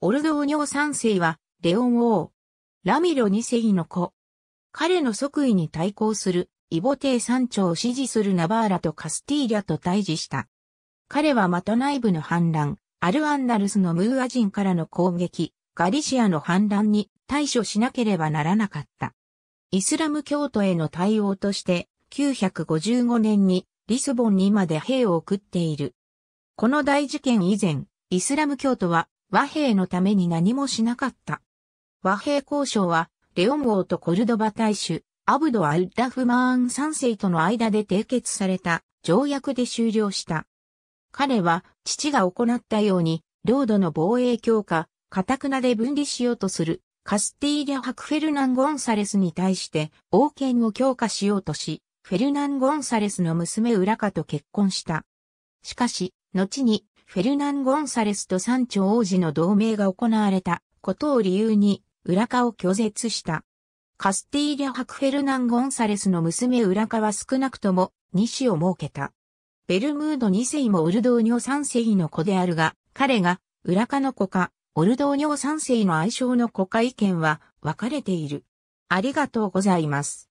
オルドーニョ三世は、レオン王。ラミロ二世の子。彼の即位に対抗する、イボ帝三朝を支持するナバーラとカスティーリャと対峙した。彼はまた内部の反乱、アルアンダルスのムーア人からの攻撃、ガリシアの反乱に対処しなければならなかった。イスラム教徒への対応として、955年にリスボンにまで兵を送っている。この大事件以前、イスラム教徒は和平のために何もしなかった。和平交渉は、レオン王とコルドバ大主、アブド・アル・ダフマーン3世との間で締結された条約で終了した。彼は父が行ったように、領土の防衛強化、カタクナで分離しようとするカスティーリャ・ハクフェルナン・ゴンサレスに対して王権を強化しようとし、フェルナン・ゴンサレスの娘ウラカと結婚した。しかし、後にフェルナン・ゴンサレスと山頂王子の同盟が行われたことを理由に、浦賀を拒絶した。カスティーリャ博フェルナン・ゴンサレスの娘浦賀は少なくとも二子を設けた。ベルムード2世もウルドーニョ3世の子であるが、彼が浦賀の子か、オルドーニョ3世の愛称の子か意見は分かれている。ありがとうございます。